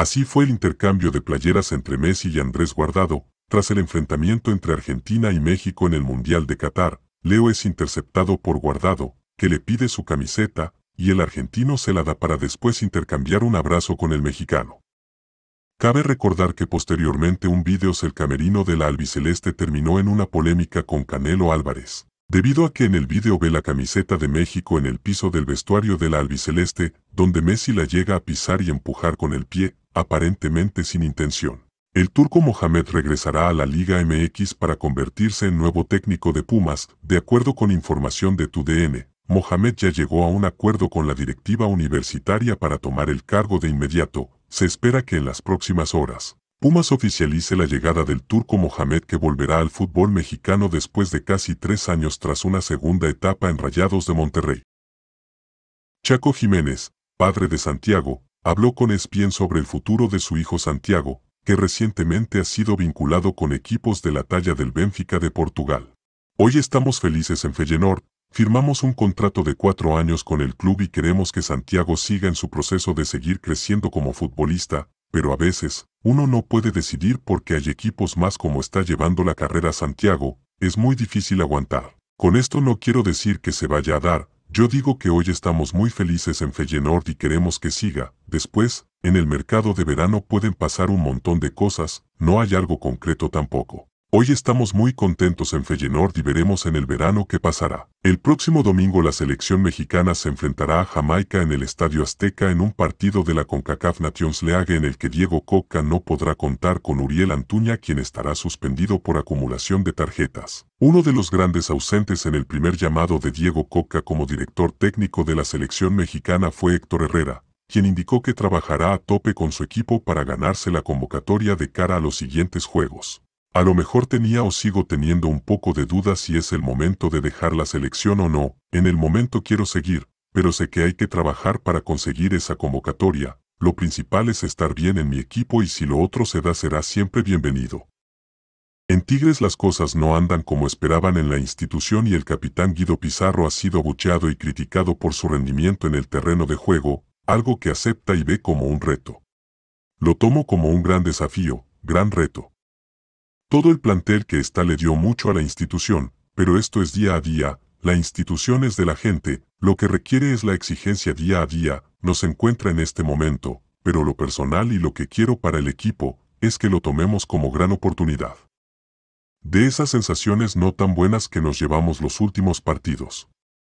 Así fue el intercambio de playeras entre Messi y Andrés Guardado, tras el enfrentamiento entre Argentina y México en el Mundial de Qatar, Leo es interceptado por Guardado, que le pide su camiseta, y el argentino se la da para después intercambiar un abrazo con el mexicano. Cabe recordar que posteriormente un vídeo del camerino de la albiceleste terminó en una polémica con Canelo Álvarez, debido a que en el vídeo ve la camiseta de México en el piso del vestuario de la albiceleste, donde Messi la llega a pisar y empujar con el pie, aparentemente sin intención. El turco Mohamed regresará a la Liga MX para convertirse en nuevo técnico de Pumas, de acuerdo con información de TUDN. Mohamed ya llegó a un acuerdo con la directiva universitaria para tomar el cargo de inmediato, se espera que en las próximas horas. Pumas oficialice la llegada del turco Mohamed que volverá al fútbol mexicano después de casi tres años tras una segunda etapa en Rayados de Monterrey. Chaco Jiménez, padre de Santiago, habló con Espien sobre el futuro de su hijo Santiago, que recientemente ha sido vinculado con equipos de la talla del Benfica de Portugal. Hoy estamos felices en Feyenoord, firmamos un contrato de cuatro años con el club y queremos que Santiago siga en su proceso de seguir creciendo como futbolista, pero a veces, uno no puede decidir porque hay equipos más como está llevando la carrera Santiago, es muy difícil aguantar. Con esto no quiero decir que se vaya a dar, yo digo que hoy estamos muy felices en Feyenoord y queremos que siga. Después, en el mercado de verano pueden pasar un montón de cosas, no hay algo concreto tampoco. Hoy estamos muy contentos en Feyenoord y veremos en el verano qué pasará. El próximo domingo la selección mexicana se enfrentará a Jamaica en el Estadio Azteca en un partido de la CONCACAF Nations League en el que Diego Coca no podrá contar con Uriel Antuña quien estará suspendido por acumulación de tarjetas. Uno de los grandes ausentes en el primer llamado de Diego Coca como director técnico de la selección mexicana fue Héctor Herrera, quien indicó que trabajará a tope con su equipo para ganarse la convocatoria de cara a los siguientes juegos. A lo mejor tenía o sigo teniendo un poco de duda si es el momento de dejar la selección o no, en el momento quiero seguir, pero sé que hay que trabajar para conseguir esa convocatoria, lo principal es estar bien en mi equipo y si lo otro se da será siempre bienvenido. En Tigres las cosas no andan como esperaban en la institución y el capitán Guido Pizarro ha sido abucheado y criticado por su rendimiento en el terreno de juego, algo que acepta y ve como un reto. Lo tomo como un gran desafío, gran reto. Todo el plantel que está le dio mucho a la institución, pero esto es día a día, la institución es de la gente, lo que requiere es la exigencia día a día, nos encuentra en este momento, pero lo personal y lo que quiero para el equipo es que lo tomemos como gran oportunidad. De esas sensaciones no tan buenas que nos llevamos los últimos partidos.